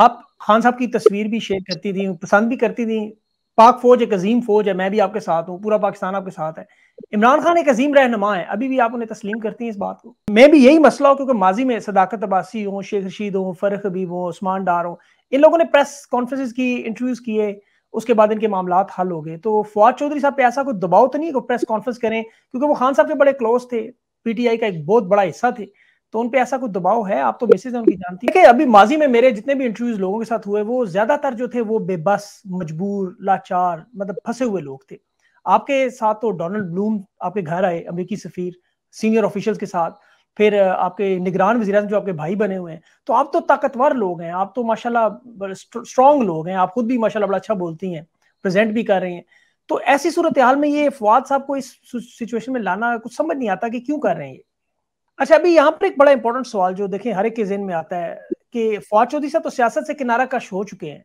आप खान साहब की तस्वीर भी शेयर करती थी पसंद भी करती थी पाक फौज एक अजीम फौज है मैं भी आपके साथ हूँ पूरा पाकिस्तान आपके साथ है इमरान खान एक अजीम रहनमा है अभी भी आप उन्हें तस्लीम करती हैं इस बात को मैं भी यही मसला हूँ क्योंकि माजी में सदाकत अब्बासी हों शेख रशीद हों फरख हबीब हों उस्मान डार हो इन लोगों ने प्रेस कॉन्फ्रेंस की इंटरव्यूज किए उसके बाद इनके मामला हल हो गए तो फवाद चौधरी साहब पे ऐसा कोई दबाव तो नहीं है प्रेस कॉन्फ्रेंस करें क्योंकि वो खान साहब के बड़े क्लोज थे पीटीआई का एक बहुत बड़ा हिस्सा थे तो उन पे ऐसा कुछ दबाव है आप तो मैसेज उनकी जानती है अभी माजी में मेरे जितने भी इंटरव्यूज लोगों के साथ हुए वो ज्यादातर जो थे वो बेबस मजबूर लाचार मतलब फंसे हुए लोग थे आपके साथ तो डोनाल्ड ब्लूम आपके घर आए अमरीकी सफीर सीनियर ऑफिशियल्स के साथ फिर आपके निगरान वजी जो आपके भाई बने हुए हैं तो आप तो ताकतवर लोग हैं आप तो माशाल्लाह स्ट्रॉन्ग लोग हैं आप खुद भी माशाल्लाह बड़ा अच्छा बोलती हैं प्रेजेंट भी कर रही हैं तो ऐसी सूरत हाल में ये फवाद साहब को इस सिचुएशन में लाना कुछ समझ नहीं आता कि क्यों कर रहे हैं ये अच्छा अभी यहाँ पर एक बड़ा इंपॉर्टेंट सवाल जो देखें हर एक के जेन में आता है कि फवाद चौधरी साहब तो सियासत से किनारा कश हो चुके हैं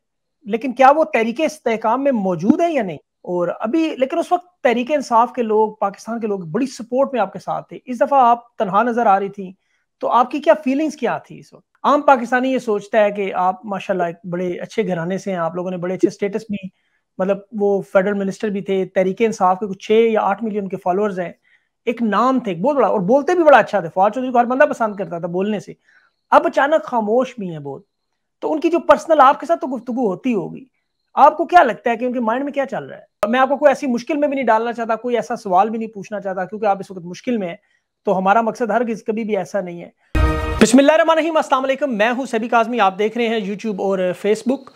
लेकिन क्या वो तहरीके इस्तेकाम में मौजूद है या नहीं और अभी लेकिन उस वक्त तहरीक इंसाफ के लोग पाकिस्तान के लोग बड़ी सपोर्ट में आपके साथ थे इस दफा आप तनहा नजर आ रही थी तो आपकी क्या फीलिंग्स क्या थी इस वक्त आम पाकिस्तानी ये सोचता है कि आप माशाल्लाह बड़े अच्छे घराने से हैं आप लोगों ने बड़े अच्छे स्टेटस भी मतलब वो फेडरल मिनिस्टर भी थे तहरीक इंसाफ के कुछ छः या आठ मिलियन के फॉलोअर्स हैं एक नाम थे बहुत बड़ा और बोलते भी बड़ा अच्छा थे फवाद चौधरी को हर बंदा पसंद करता था बोलने से अब अचानक खामोश भी है बहुत तो उनकी जो पर्सनल आपके साथ तो गुफ्तु होती होगी आपको क्या लगता है कि उनके माइंड में क्या चल रहा है मैं आपको कोई ऐसी मुश्किल में भी नहीं डालना चाहता कोई ऐसा सवाल भी नहीं पूछना चाहता क्योंकि आप इस वक्त मुश्किल में है तो हमारा मकसद हर किसी कभी भी ऐसा नहीं है बिसमिल्लाम असलम मैं हूं सभी काजमी आप देख रहे हैं यूट्यूब और फेसबुक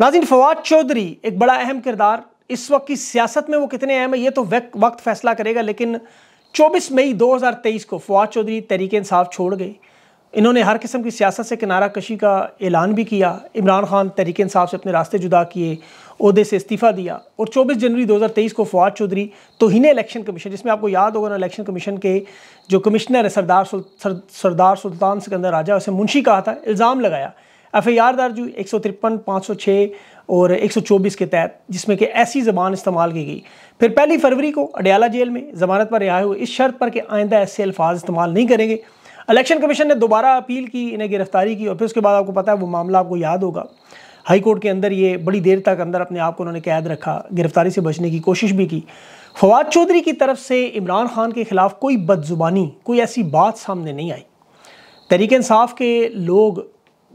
नाजिन फवाद चौधरी एक बड़ा अहम किरदार इस वक्त की सियासत में वो कितने अहम है ये तो वक्त फैसला करेगा लेकिन 24 मई 2023 को फवाद चौधरी तहरीक इंसाफ छोड़ गए इन्होंने हर किस्म की सियासत से किनारा कशी का ऐलान भी किया इमरान खान तहरीक इंसाफ से अपने रास्ते जुदा किए अहदे से इस्तीफ़ा दिया और 24 जनवरी 2023 को फवाद चौधरी तोहन इलेक्शन कमीशन जिसमें आपको याद होगा ना इलेक्शन कमीशन के जो कमिश्नर है सरदार सरदार सुल्तान सिकंदर राजा उसे मुंशी कहा था इल्ज़ाम लगाया एफ आई आर दर्ज हुई एक सौ तिरपन पाँच सौ छः और 124 के तहत जिसमें कि ऐसी ज़बान इस्तेमाल की गई फिर पहली फरवरी को अडयाला जेल में ज़मानत पर रिहा हुए इस शर्त पर कि आइंदा ऐसे अल्फाज इस्तेमाल नहीं करेंगे इलेक्शन कमीशन ने दोबारा अपील की इन्हें गिरफ्तारी की और फिर उसके बाद आपको पता है वो मामला आपको याद होगा हाई कोर्ट के अंदर ये बड़ी देर तक अंदर अपने आप को उन्होंने कैद रखा गिरफ्तारी से बचने की कोशिश भी की फवाद चौधरी की तरफ से इमरान खान के ख़िलाफ़ कोई बदजुबानी कोई ऐसी बात सामने नहीं आई तरीक इंसाफ के लोग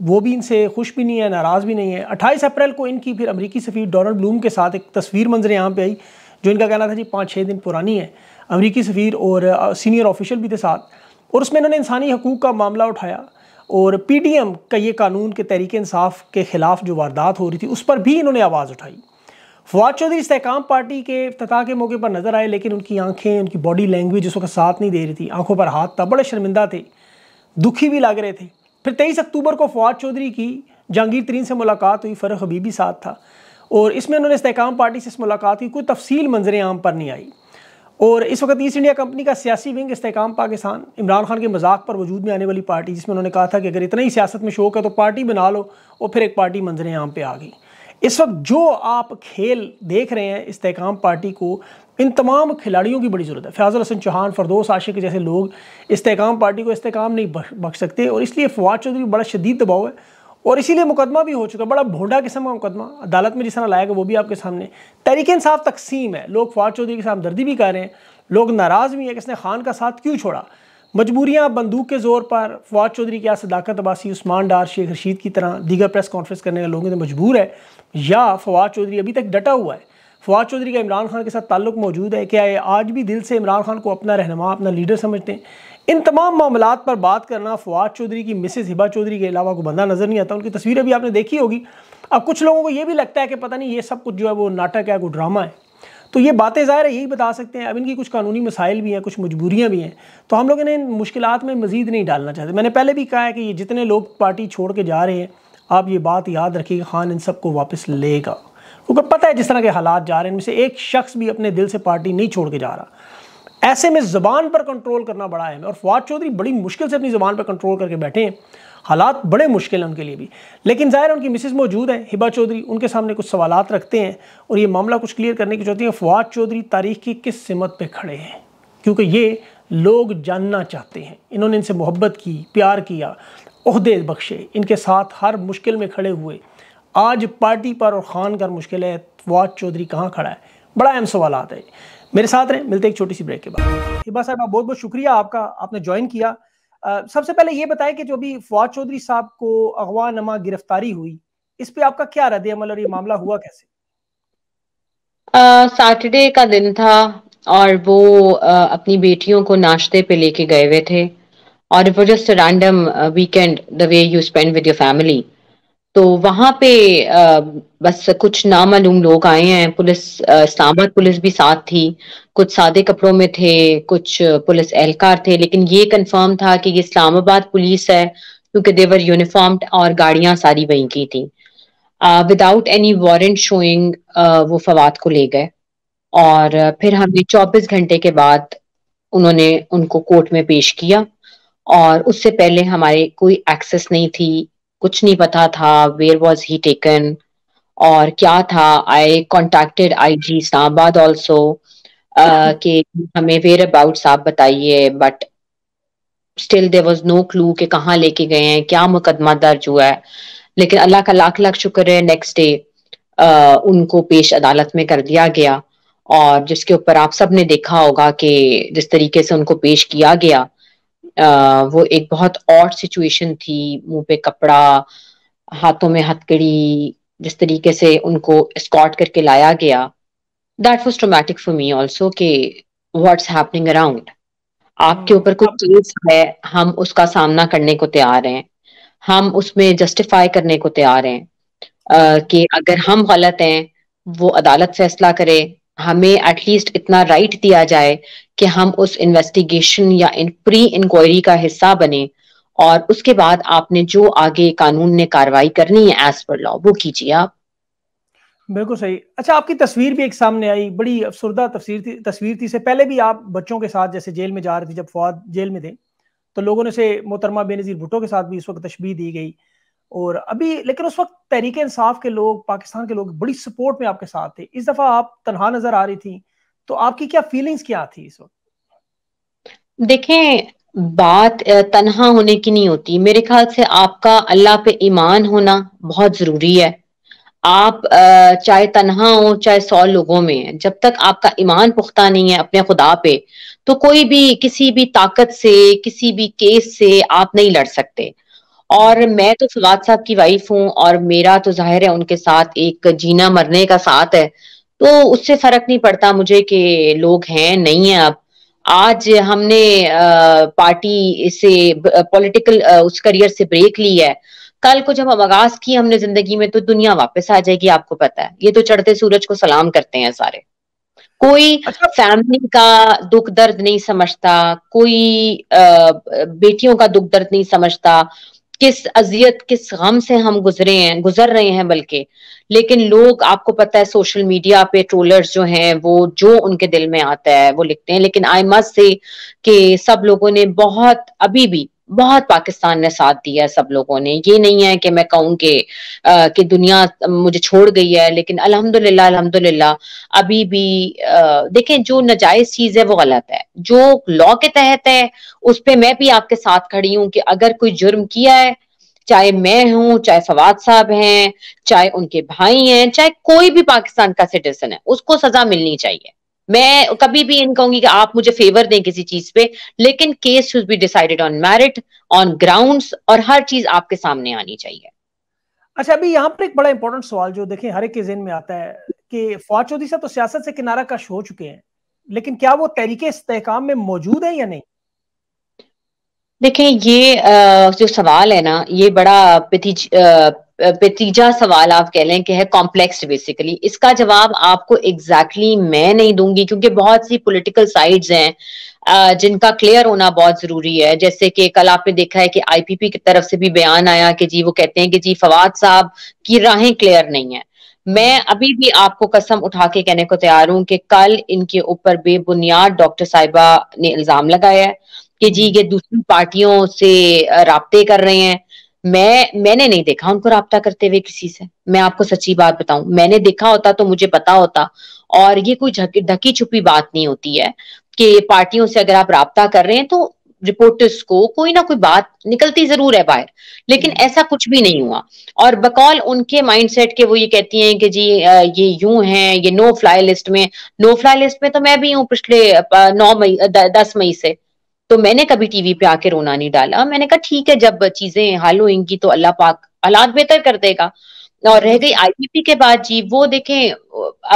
वो भी इनसे खुश भी नहीं है नाराज़ भी नहीं है अट्ठाईस अप्रैल को इनकी फिर अमरीकी सफ़ीर डोनल्ड ब्लूम के साथ एक तस्वीर मंजर यहाँ पर आई जो इनका कहना था जी पाँच छः दिन पुरानी है अमरीकी सफ़ीर और सीनियर ऑफिशल भी थे साथ और उसमें इन्होंने इंसानी हकूक़ का मामला उठाया और पी डी एम का ये कानून के तहरीक इंसाफ के ख़िलाफ़ जो वारदात हो रही थी उस पर भी इन्होंने आवाज़ उठाई फवाद चौधरी इस्तेकाम पार्टी के अफ्ताह के मौके पर नज़र आए लेकिन उनकी आंखें उनकी बॉडी लैंग्वेज उसका साथ नहीं दे रही थी आंखों पर हाथ था बड़े शर्मिंदा थे दुखी भी लग रहे थे फिर तेईस अक्टूबर को फवाद चौधरी की जहांगीर तरीन से मुलाकात हुई फ़रह हबीबी साथ था और इसमें उन्होंने इसकाम पार्टी से इस मुलाकात की कोई तफसील मंजर आम पर नहीं आई और इस वक्त ईस्ट इंडिया कंपनी का सियासी विंग इसकाम पाकिस्तान इमरान खान के मजाक पर वजूद में आने वाली पार्टी जिसमें उन्होंने कहा था कि अगर इतना ही सियासत में शौक है तो पार्टी बना लो और फिर एक पार्टी मंजर आम पर आ गई इस वक्त जो आप खेल देख रहे हैं इसकाम पार्टी को इन तमाम खिलाड़ियों की बड़ी ज़रूरत है फैज़ल हसन चौहान फरदोस आशिक जैसे लोग इस्तेकाम पार्टी को इस्तेकाम नहीं बख सकते और इसलिए फवाद चौधरी बड़ा शदीद दबाव है और इसीलिए मुकदमा भी हो चुका है बड़ा भोंडा किस्म का मुकदमा अदालत में जिस तरह लाया गया वो भी आपके सामने तरीके इंसाफ तकसीम है लोग फवाद चौधरी के साथ हमदर्दी भी कर रहे हैं लोग नाराज़ भी हैं कि इसने खान का साथ क्यों छोड़ा मजबूरियाँ बंदूक के ज़ोर पर फवाद चौधरी की सदाकत अबासी उस्मान डार शेख रशीद की तरह दीगर प्रेस कॉन्फ्रेंस करने का लोगों से मजबूर है या फवाद चौधरी अभी तक डटा हुआ है फवाद चौधरी का इमरान खान के साथ ताल्लुक मौजूद है क्या ये आज भी दिल से इमरान खान को अपना रहनमा अपना लीडर समझते हैं इन तमाम मामला पर बात करना फवाद चौधरी की मिसेज हिबा चौधरी के अलावा कोई बंदा नज़र नहीं आता उनकी तस्वीरें भी आपने देखी होगी अब कुछ लोगों को ये भी लगता है कि पता नहीं ये सब कुछ जो है वो नाटक है वो ड्रामा है तो ये बातें ज़ाहिर है यही बता सकते हैं अब इनकी कुछ कानूनी मसाइल भी हैं कुछ मजबूरियाँ भी हैं तो हम लोग इन्हें इन मुश्किल में मज़ीद नहीं डालना चाहते मैंने पहले भी कहा है कि ये जितने लोग पार्टी छोड़ के जा रहे हैं आप ये बात याद रखिएगा खान इन सबको वापस लेगा क्योंकि पता है जिस तरह के हालात जा रहे हैं इनमें से एक शख्स भी अपने दिल से पार्टी नहीं छोड़ के जा रहा ऐसे में ज़बान पर कंट्रोल करना बड़ा है और फवाद चौधरी बड़ी मुश्किल से अपनी ज़बान पर कंट्रोल करके बैठे हैं हालात बड़े मुश्किल हैं उनके लिए भी लेकिन ज़ाहिर उनकी मिसिस मौजूद हैं हिबा चौधरी उनके सामने कुछ सवाल रखते हैं और ये मामला कुछ क्लियर करने की चाहती हैं फवाद चौधरी तारीख की किस सिमत पर खड़े हैं क्योंकि ये लोग जानना चाहते हैं इन्होंने इनसे मोहब्बत की प्यार किया अहदे बख्शे इनके साथ हर मुश्किल में खड़े हुए आज पार्टी पर और खान कर मुश्किल है फवाद चौधरी कहाँ खड़ा है बड़ा अहम सवाल आता है मेरे साथ रहे मिलते एक छोटी सी ब्रेक के बाद हिबा साहब बहुत बहुत शुक्रिया आपका आपने ज्वाइन किया आ, सबसे पहले ये बताएं कि जो अभी फवाद चौधरी साहब को अगवा नमा गिरफ्तारी हुई इस पर आपका क्या रद्द अमल और ये मामला हुआ कैसे सैटरडे का दिन था और वो आ, अपनी बेटियों को नाश्ते पे लेके गए हुए थे और वो just random weekend the way you spend with your family तो वहां पे बस कुछ नामालूम लोग आए हैं पुलिस इस्लामाबाद पुलिस भी साथ थी कुछ सादे कपड़ों में थे कुछ पुलिस एहलकार थे लेकिन ये कंफर्म था कि ये इस्लामाबाद पुलिस है क्योंकि देवर यूनिफॉर्म्ड और गाड़ियां सारी वहीं की थी विदाउट एनी वारंट शोइंग वो फवाद को ले गए और फिर हमने 24 घंटे के बाद उन्होंने उनको कोर्ट में पेश किया और उससे पहले हमारे कोई एक्सेस नहीं थी कुछ नहीं पता था वेयर वॉज ही टेकन और क्या था I contacted I G Islamabad also कि हमें वेयर अबाउट आप बताइए but still there was no clue कि कहाँ लेके गए हैं क्या मुकदमा दर्ज हुआ है लेकिन अल्लाह का लाख लाख शुक्र है नेक्स्ट डे उनको पेश अदालत में कर दिया गया और जिसके ऊपर आप सब ने देखा होगा कि जिस तरीके से उनको पेश किया गया वो एक बहुत और सिचुएशन थी मुंह पे कपड़ा हाथों में हथकड़ी जिस तरीके से उनको स्कॉट करके लाया गया that was traumatic for me also के वट्स हैपनिंग अराउंड आपके हाँ। ऊपर कुछ चीज है हम उसका सामना करने को तैयार हैं हम उसमें जस्टिफाई करने को तैयार हैं कि अगर हम गलत हैं वो अदालत फैसला करे हमें एटलीस्ट इतना राइट right दिया जाए कि हम उस इन्वेस्टिगेशन या इन प्री इंक्वायरी का हिस्सा बने और उसके बाद आपने जो आगे कानून ने कार्रवाई करनी है एज पर लॉ वो कीजिए आप बिल्कुल सही अच्छा आपकी तस्वीर भी एक सामने आई बड़ी अफसरदा तस्वीर थी तस्वीर थी से पहले भी आप बच्चों के साथ जैसे जेल में जा रहे थे जब फवाद जेल में थे तो लोगों ने से मोहतरमा बेनजीर भुट्टो के साथ भी इस वक्त तशबी दी गई और अभी लेकिन उस वक्त तहरीक इंसाफ के लोग पाकिस्तान के लोग बड़ी सपोर्ट में आपके साथ थे इस दफा आप तनहा नजर आ रही थी तो आपकी क्या फीलिंग्स क्या थी इस वक्त देखें बात तनहा होने की नहीं होती मेरे ख्याल से आपका अल्लाह पे ईमान होना बहुत जरूरी है आप चाहे तनहा हो चाहे सौ लोगों में जब तक आपका ईमान पुख्ता नहीं है अपने खुदा पे तो कोई भी किसी भी ताकत से किसी भी केस से आप नहीं लड़ सकते और मैं तो फवाद साहब की वाइफ हूँ और मेरा तो जाहिर है उनके साथ एक जीना मरने का साथ है तो उससे फर्क नहीं पड़ता मुझे कि लोग हैं नहीं है अब आज हमने पार्टी से पॉलिटिकल उस करियर से ब्रेक ली है कल को जब हम आगाज की हमने जिंदगी में तो दुनिया वापस आ जाएगी आपको पता है ये तो चढ़ते सूरज को सलाम करते हैं सारे कोई अच्छा। फैमिली का दुख दर्द नहीं समझता कोई आ, बेटियों का दुख दर्द नहीं समझता किस अजियत किस गम से हम गुजरे हैं गुजर रहे हैं बल्कि लेकिन लोग आपको पता है सोशल मीडिया पे ट्रोलर्स जो हैं वो जो उनके दिल में आता है वो लिखते हैं लेकिन आई मस्त से कि सब लोगों ने बहुत अभी भी बहुत पाकिस्तान ने साथ दिया है सब लोगों ने ये नहीं है कि मैं कहूँ कि कि दुनिया मुझे छोड़ गई है लेकिन अल्हम्दुलिल्लाह अल्हम्दुलिल्लाह अभी भी देखें जो नजायज चीज है वो गलत है जो लॉ के तहत है उस पर मैं भी आपके साथ खड़ी हूँ कि अगर कोई जुर्म किया है चाहे मैं हूं चाहे फवाद साहब हैं चाहे उनके भाई हैं चाहे कोई भी पाकिस्तान का सिटीजन है उसको सजा मिलनी चाहिए मैं कभी भी इन कहूंगी कि आप मुझे फेवर दें किसी चीज पे लेकिन case should be decided on merit on grounds और हर चीज आपके सामने आनी चाहिए अच्छा अभी यहाँ पर एक बड़ा इंपॉर्टेंट सवाल जो देखें हर एक के जेन में आता है कि फवाद चौधरी साहब तो सियासत से किनारा कश हो चुके हैं लेकिन क्या वो तरीके इस्तेकाम में मौजूद है या नहीं देखें ये जो सवाल है ना ये बड़ा तीजा सवाल आप कह लें कि है कॉम्प्लेक्स बेसिकली इसका जवाब आपको एग्जैक्टली exactly मैं नहीं दूंगी क्योंकि बहुत सी पॉलिटिकल साइड्स हैं जिनका क्लियर होना बहुत जरूरी है जैसे कि कल आपने देखा है कि आईपीपी की तरफ से भी बयान आया कि जी वो कहते हैं कि जी फवाद साहब की राहें क्लियर नहीं है मैं अभी भी आपको कसम उठा के कहने को तैयार हूं कि कल इनके ऊपर बेबुनियाद डॉक्टर साहिबा ने इल्जाम लगाया है कि जी ये दूसरी पार्टियों से रबते कर रहे हैं मैं मैंने नहीं देखा उनको रहा करते हुए किसी से मैं आपको सच्ची बात बताऊं मैंने देखा होता तो मुझे पता होता और ये कोई ढकी छुपी बात नहीं होती है कि पार्टियों से अगर आप रहा कर रहे हैं तो रिपोर्टर्स को कोई ना कोई बात निकलती जरूर है बाहर लेकिन हम्म। ऐसा कुछ भी नहीं हुआ और बकौल उनके माइंडसेट के वो ये कहती हैं कि जी ये यूं हैं ये नो फ्लाई लिस्ट में नो फ्लाई लिस्ट में तो मैं भी हूँ पिछले नौ मई दस मई से तो मैंने कभी टीवी पे आके रोना नहीं डाला मैंने कहा ठीक है जब चीजें हल होंगी तो अल्लाह पाक हालात बेहतर कर देगा और रह गई आईपीपी के बाद जी वो देखें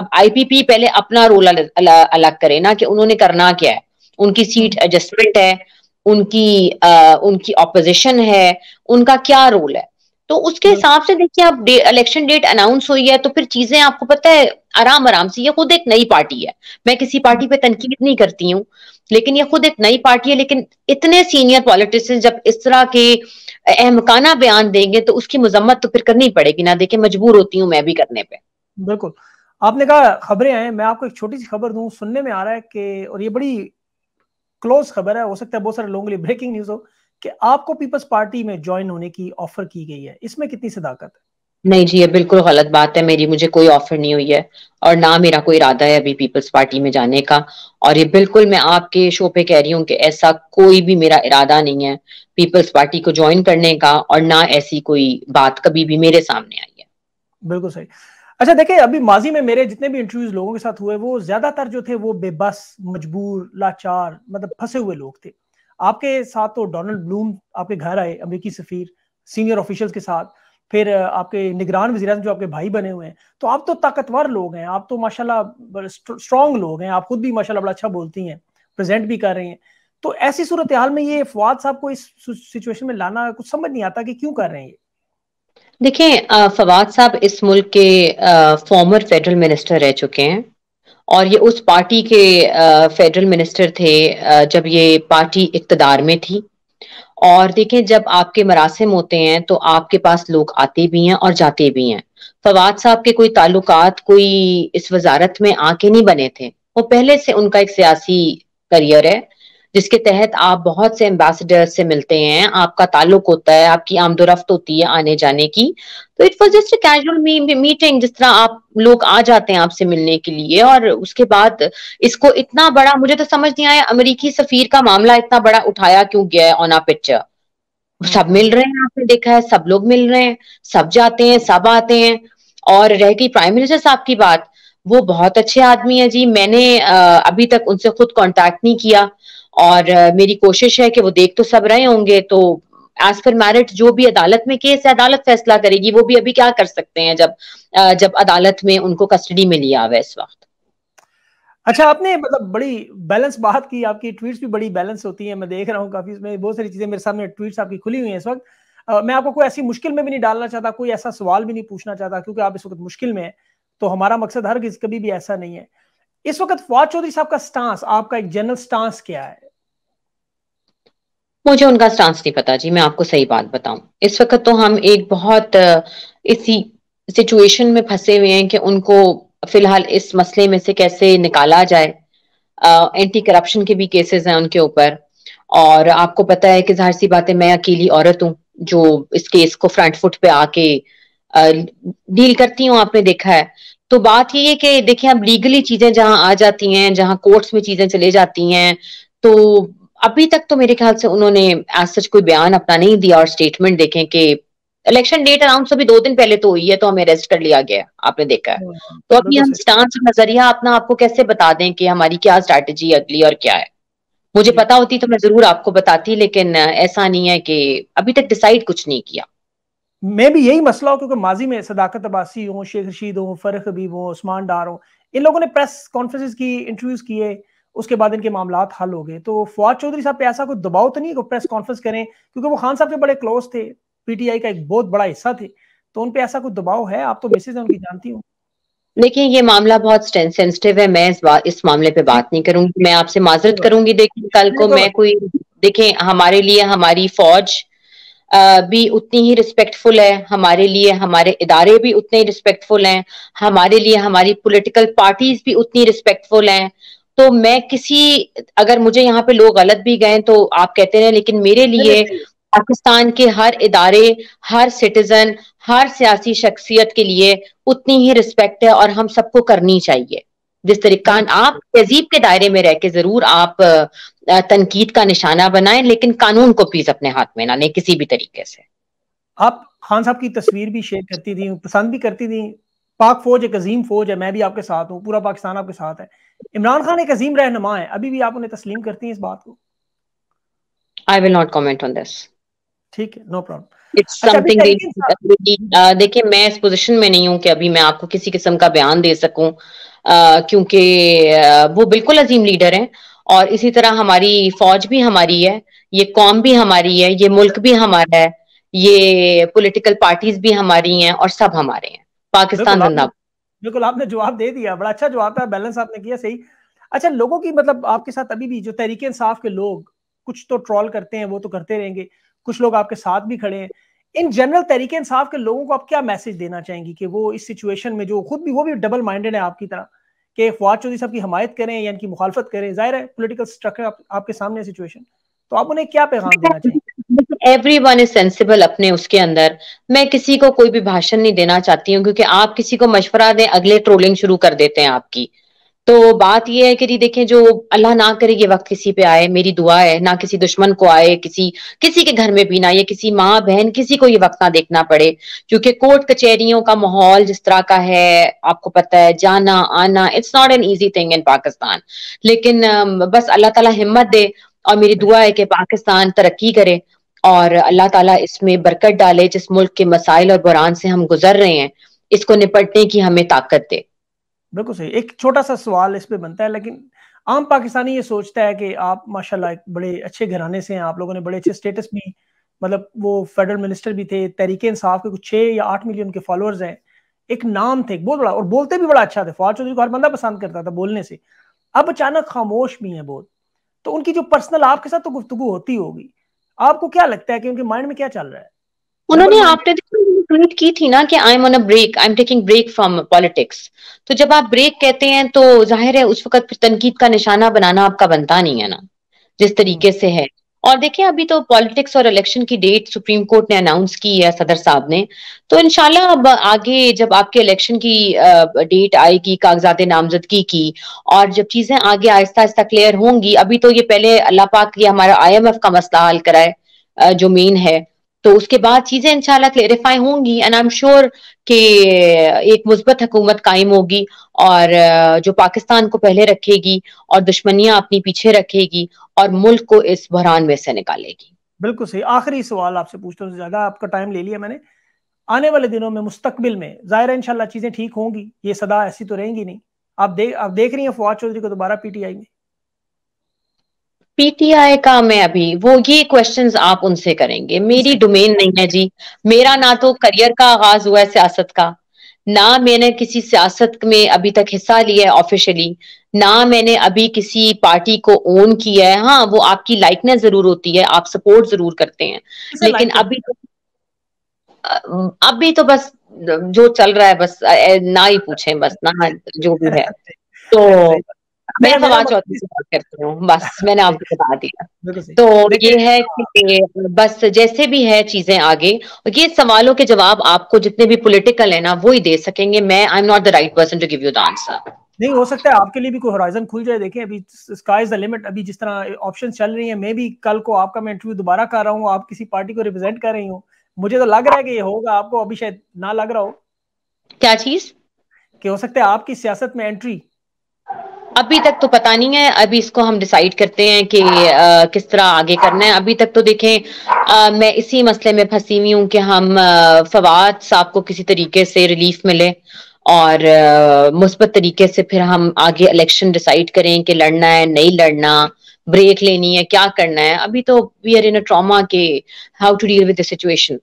अब आईपीपी पहले अपना रोल अलग करे ना कि उन्होंने करना क्या है उनकी सीट एडजस्टमेंट है उनकी आ, उनकी ऑपोजिशन है उनका क्या रोल है तो उसके हाँ। हिसाब से देखिए आप इलेक्शन डेट अनाउंस हुई है तो फिर चीजें आपको पता है आराम आराम से ये खुद एक नई पार्टी है मैं किसी पार्टी पे तनकीद नहीं करती हूँ लेकिन ये खुद एक नई पार्टी है लेकिन इतने सीनियर पॉलिटिशियन जब इस तरह के अहमकाना बयान देंगे तो उसकी मजम्मत तो फिर करनी पड़ेगी ना देखे मजबूर होती हूँ मैं भी करने पर बिल्कुल आपने कहा खबरें हैं मैं आपको एक छोटी सी खबर दूं सुनने में आ रहा है कि और ये बड़ी क्लोज खबर है हो सकता है बहुत सारे लोगों के लिए ब्रेकिंग न्यूज हो कि आपको पीपल्स पार्टी में ज्वाइन होने की ऑफर की गई है इसमें कितनी सदाकत है नहीं जी ये बिल्कुल गलत बात है मेरी मुझे कोई ऑफर नहीं हुई है और ना मेरा कोई इरादा है अभी पीपल्स पार्टी में जाने का और ये बिल्कुल मैं आपके शो पे कह रही हूँ कि ऐसा कोई भी मेरा इरादा नहीं है पीपल्स पार्टी को ज्वाइन करने का और ना ऐसी कोई बात कभी भी मेरे सामने आई है बिल्कुल सही अच्छा देखिए अभी माजी में मेरे जितने भी इंटरव्यूज लोगों के साथ हुए वो ज्यादातर जो थे वो बेबस मजबूर लाचार मतलब फंसे हुए लोग थे आपके साथ तो डोनाल्ड ब्लूम आपके घर आए अमरीकी सफ़ीर सीनियर ऑफिशियल्स के साथ फिर आपके निगरान वजी जो आपके भाई बने हुए हैं तो आप तो ताकतवर लोग हैं आप तो माशाल्लाह स्ट्रॉन्ग लोग हैं आप खुद भी माशाल्लाह बड़ा अच्छा बोलती हैं प्रेजेंट भी कर रही हैं तो ऐसी सूरत हाल में ये फवाद साहब को इस सिचुएशन में लाना कुछ समझ नहीं आता कि क्यों कर रहे हैं ये देखिये फवाद साहब इस मुल्क के फॉर्मर फेडरल मिनिस्टर रह चुके हैं और ये उस पार्टी के फेडरल मिनिस्टर थे जब ये पार्टी इकतदार में थी और देखें जब आपके मरासम होते हैं तो आपके पास लोग आते भी हैं और जाते भी हैं फवाद साहब के कोई ताल्लुकात कोई इस वजारत में आके नहीं बने थे वो पहले से उनका एक सियासी करियर है जिसके तहत आप बहुत से एम्बेसडर से मिलते हैं आपका ताल्लुक होता है आपकी आमदोरफ्त होती है आने जाने की तो it was just casual meeting जिस तरह आप लोग आ जाते हैं आपसे मिलने के लिए और उसके बाद इसको इतना बड़ा मुझे तो समझ नहीं आया अमरीकी सफीर का मामला इतना बड़ा उठाया क्यों गया है ऑन आ पिक्चर सब मिल रहे हैं आपने देखा है सब लोग मिल रहे हैं सब जाते हैं सब आते हैं और रह गई प्राइम मिनिस्टर साहब की बात वो बहुत अच्छे आदमी है जी मैंने अभी तक उनसे खुद कांटेक्ट नहीं किया और मेरी कोशिश है कि वो देख तो सब रहे होंगे तो एज पर मैरिट जो भी अदालत में केस है अदालत फैसला करेगी वो भी अभी क्या कर सकते हैं जब जब अदालत में उनको कस्टडी में लिया हुआ इस वक्त अच्छा आपने मतलब बड़ी बैलेंस बात की आपकी ट्वीट्स भी बड़ी बैलेंस होती है मैं देख रहा हूँ काफी इसमें बहुत सारी चीजें मेरे सामने ट्वीट्स आपकी खुली हुई है इस वक्त मैं आपको कोई ऐसी मुश्किल में भी नहीं डालना चाहता कोई ऐसा सवाल भी नहीं पूछना चाहता क्योंकि आप इस वक्त मुश्किल में है तो हमारा मकसद हर किसी कभी भी ऐसा नहीं है इस वक्त फवाद चौधरी साहब का स्टांस आपका एक जनरल स्टांस क्या है मुझे उनका स्टांस नहीं पता जी मैं आपको सही बात बताऊं इस वक्त तो हम एक बहुत इसी सिचुएशन में फंसे हुए हैं कि उनको फिलहाल इस मसले में से कैसे निकाला जाए आ, एंटी करप्शन के भी केसेस हैं उनके ऊपर और आपको पता है कि जाहिर सी बात है मैं अकेली औरत हूँ जो इस केस को फ्रंट फुट पे आके डील करती हूँ आपने देखा है तो बात ये है कि देखिए अब लीगली चीजें जहाँ आ जाती हैं जहां कोर्ट्स में चीजें चले जाती हैं तो अभी तक तो मेरे ख्याल से उन्होंने एज सच कोई बयान अपना नहीं दिया और स्टेटमेंट देखें कि इलेक्शन डेट अनाउंस अभी दो दिन पहले तो हुई है तो हमें अरेस्ट कर लिया गया आपने देखा है हाँ, तो अभी हम स्टांस नजरिया अपना आपको कैसे बता दें कि हमारी क्या स्ट्रेटेजी अगली और क्या है मुझे पता होती तो मैं जरूर आपको बताती लेकिन ऐसा नहीं है कि अभी तक डिसाइड कुछ नहीं किया मैं भी यही मसला हो क्योंकि माजी में सदाकत अबासी हो शेख रशीद हो फरख हबीब हो उस्मान डार हो इन लोगों ने प्रेस कॉन्फ्रेंसिस की इंटरव्यूज किए उसके बाद इनके मामला हल हो गए तो फवाद चौधरी साहब पे ऐसा कोई दबाव तो नहीं है प्रेस कॉन्फ्रेंस करें क्योंकि वो खान साहब के बड़े क्लोज थे पीटीआई का एक बहुत बड़ा हिस्सा थे तो उनपे ऐसा कोई दबाव है आप तो मैसेज है उनकी जानती हूँ देखिए ये मामला बहुत सेंसिटिव है मैं इस, इस मामले पे बात नहीं करूंगी मैं आपसे माजरत करूंगी देखिए कल को मैं कोई देखिए हमारे लिए हमारी फौज भी उतनी ही रिस्पेक्टफुल है हमारे लिए हमारे इदारे भी उतने ही रिस्पेक्टफुल हैं हमारे लिए हमारी पॉलिटिकल पार्टीज भी उतनी रिस्पेक्टफुल हैं तो मैं किसी अगर मुझे यहाँ पे लोग गलत भी गए तो आप कहते रहे लेकिन मेरे लिए पाकिस्तान के हर इदारे हर सिटीजन हर सियासी शख्सियत के लिए उतनी ही रिस्पेक्ट है और हम सबको करनी चाहिए जिस तरीका आप तहजीब के दायरे में रह के जरूर आप तनकीद का निशाना बनाएं लेकिन कानून को प्लीज अपने हाथ में ना लें किसी भी तरीके से आप खान साहब की तस्वीर भी शेयर करती थी पसंद भी करती थी पाक फौज एक अजीम फौज है मैं भी आपके साथ हूँ पूरा पाकिस्तान आपके साथ है इमरान खान एक अजीम रहनुमा है अभी भी आप उन्हें तस्लीम करती हैं इस बात को I will not comment on this ठीक है नो प्रॉब्लम इट्स देखिए मैं इस पोजीशन में नहीं हूँ कि अभी मैं आपको किसी किस्म का बयान दे सकूं क्योंकि वो बिल्कुल अजीम लीडर हैं और इसी तरह हमारी फौज भी हमारी है ये कौम भी हमारी है ये मुल्क भी हमारा है ये पॉलिटिकल पार्टीज भी हमारी हैं और सब हमारे हैं पाकिस्तान बिल्कुल आपने जवाब दे दिया बड़ा अच्छा जवाब था बैलेंस आपने किया सही अच्छा लोगों की मतलब आपके साथ अभी भी जो तहरीक इंसाफ के लोग कुछ तो ट्रॉल करते हैं वो तो करते रहेंगे कुछ लोग आपके साथ भी खड़े हैं इन जनरल तरीके इंसाफ के लोगों को आप क्या मैसेज देना चाहेंगी कि वो इस सिचुएशन में जो खुद भी वो भी डबल माइंडेड है आपकी तरह कि फवाद चौधरी साहब की हमायत करें या इनकी मुखालफत करें जाहिर है पोलिटिकल स्ट्रक्चर आप, आपके सामने सिचुएशन तो आप उन्हें क्या पैगाम देना चाहिए एवरी वन इज सेंसिबल अपने उसके अंदर मैं किसी को कोई भी भाषण नहीं देना चाहती हूँ क्योंकि आप किसी को मशवरा दें अगले ट्रोलिंग शुरू कर देते हैं आपकी तो बात यह है कि जी देखें जो अल्लाह ना करे ये वक्त किसी पे आए मेरी दुआ है ना किसी दुश्मन को आए किसी किसी के घर में भी ना ये किसी माँ बहन किसी को ये वक्त ना देखना पड़े क्योंकि कोर्ट कचहरियों का माहौल जिस तरह का है आपको पता है जाना आना it's not an easy thing in Pakistan लेकिन बस अल्लाह ताला हिम्मत दे और मेरी दुआ है कि पाकिस्तान तरक्की करे और अल्लाह ताला इसमें बरकत डाले जिस मुल्क के मसाइल और बुरान से हम गुजर रहे हैं इसको निपटने की हमें ताकत दे बिल्कुल सही एक छोटा सा सवाल इस पे बनता है लेकिन आम पाकिस्तानी ये सोचता है कि आप माशाल्लाह बड़े अच्छे घराने से हैं आप लोगों ने बड़े अच्छे स्टेटस भी मतलब वो फेडरल मिनिस्टर भी थे तरीके इंसाफ के कुछ छः या आठ मिलियन के फॉलोअर्स हैं एक नाम थे बहुत बड़ा और बोलते भी बड़ा अच्छा थे फवाद चौधरी को हर बंदा पसंद करता था बोलने से अब अचानक खामोश भी हैं बहुत तो उनकी जो पर्सनल आपके साथ तो गुफ्तु होती होगी आपको क्या लगता है कि उनके माइंड में क्या चल रहा है उन्होंने आपने ट्वीट की थी ना कि I am on a break I am taking break from politics तो जब आप ब्रेक कहते हैं तो जाहिर है उस वक्त फिर तनकीद का निशाना बनाना आपका बनता नहीं है ना जिस तरीके से है और देखिए अभी तो पॉलिटिक्स और इलेक्शन की डेट सुप्रीम कोर्ट ने अनाउंस की है सदर साहब ने तो इनशाला अब आगे जब आपके इलेक्शन की डेट आएगी कागजात नामजदगी की और जब चीजें आगे आहिस्ता आहिस्ता क्लियर होंगी अभी तो ये पहले अल्लाह पाक ये हमारा आईएमएफ का मसला हल कराए जो मेन है तो उसके बाद चीजें इंशाल्लाह क्लेरिफाई होंगी एंड आई एम श्योर कि एक मुस्बत हुकूमत कायम होगी और जो पाकिस्तान को पहले रखेगी और दुश्मनियां अपनी पीछे रखेगी और मुल्क को इस बहरान में से निकालेगी बिल्कुल सही आखिरी सवाल आपसे पूछता हूँ ज्यादा आपका टाइम ले लिया मैंने आने वाले दिनों में मुस्तकबिल में जाहिर इंशाल्लाह चीजें ठीक होंगी ये सदा ऐसी तो रहेंगी नहीं आप देख आप देख रही हैं फवाद चौधरी को दोबारा पीटीआई में पीटीआई का मैं अभी वो ये क्वेश्चंस आप उनसे करेंगे मेरी डोमेन नहीं है जी मेरा ना तो करियर का आगाज हुआ है सियासत का ना मैंने किसी सियासत में अभी तक हिस्सा लिया है ऑफिशियली ना मैंने अभी किसी पार्टी को ओन किया है हाँ वो आपकी लाइकनेस जरूर होती है आप सपोर्ट जरूर करते हैं लेकिन अभी तो, अभी तो बस जो चल रहा है बस ना ही पूछें बस ना हाँ जो भी है तो मैं हवा चौधरी से बात करती हूँ बस मैंने आपको बता दिया तो ये है कि बस जैसे भी है चीजें आगे ये सवालों के जवाब आपको जितने भी पॉलिटिकल है ना वो ही दे सकेंगे मैं I am not the right person to give you the answer नहीं हो सकता है आपके लिए भी कोई होराइजन खुल जाए देखें अभी स्काई इज द लिमिट अभी जिस तरह ऑप्शन चल रही है मैं भी कल को आपका मैं इंटरव्यू दोबारा कर रहा हूँ आप किसी पार्टी को रिप्रेजेंट कर रही हूँ मुझे तो लग रहा है कि ये होगा आपको अभी शायद ना लग रहा हो क्या चीज कि हो सकता है आपकी सियासत में एंट्री अभी तक तो पता नहीं है अभी इसको हम डिसाइड करते हैं कि आ, किस तरह आगे करना है अभी तक तो देखें आ, मैं इसी मसले में फंसी हुई हूँ कि हम फवाद साहब को किसी तरीके से रिलीफ मिले और मुस्बत तरीके से फिर हम आगे इलेक्शन डिसाइड करें कि लड़ना है नहीं लड़ना ब्रेक लेनी है क्या करना है अभी तो we are in a trauma के how to deal with situation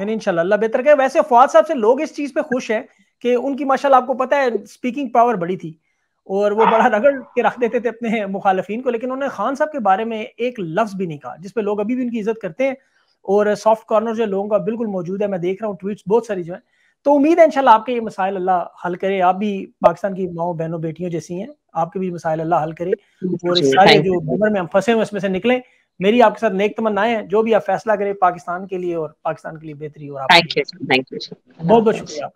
यानी इंशाल्लाह बेहतर वैसे फवाद साहब से लोग इस चीज पे खुश हैं कि उनकी माशाल्लाह आपको पता है स्पीकिंग पावर बड़ी थी और वो बड़ा रगड़ के रख देते थे अपने मुखालफी को लेकिन उन्होंने खान साहब के बारे में एक लफ्ज भी नहीं कहा जिसपे लोग अभी भी उनकी इज्जत करते हैं और सॉफ्ट कॉर्नर जो लोगों का बिल्कुल मौजूद है मैं देख रहा हूँ ट्वीट बहुत सारी जो है तो उम्मीद है इनशाला आपके ये मसाइल अल्लाह हल करे आप भी पाकिस्तान की माओ बहनों बेटियों जैसी हैं आपके भी मसाइल अल्लाह हल करे और इस सारे जो उम्र में हम फंसे हुए इसमें से निकले मेरी आपके साथ नेक तमन्नाएं हैं जो भी आप फैसला करें पाकिस्तान के लिए और पाकिस्तान के लिए बेहतरी और आप बहुत बहुत शुक्रिया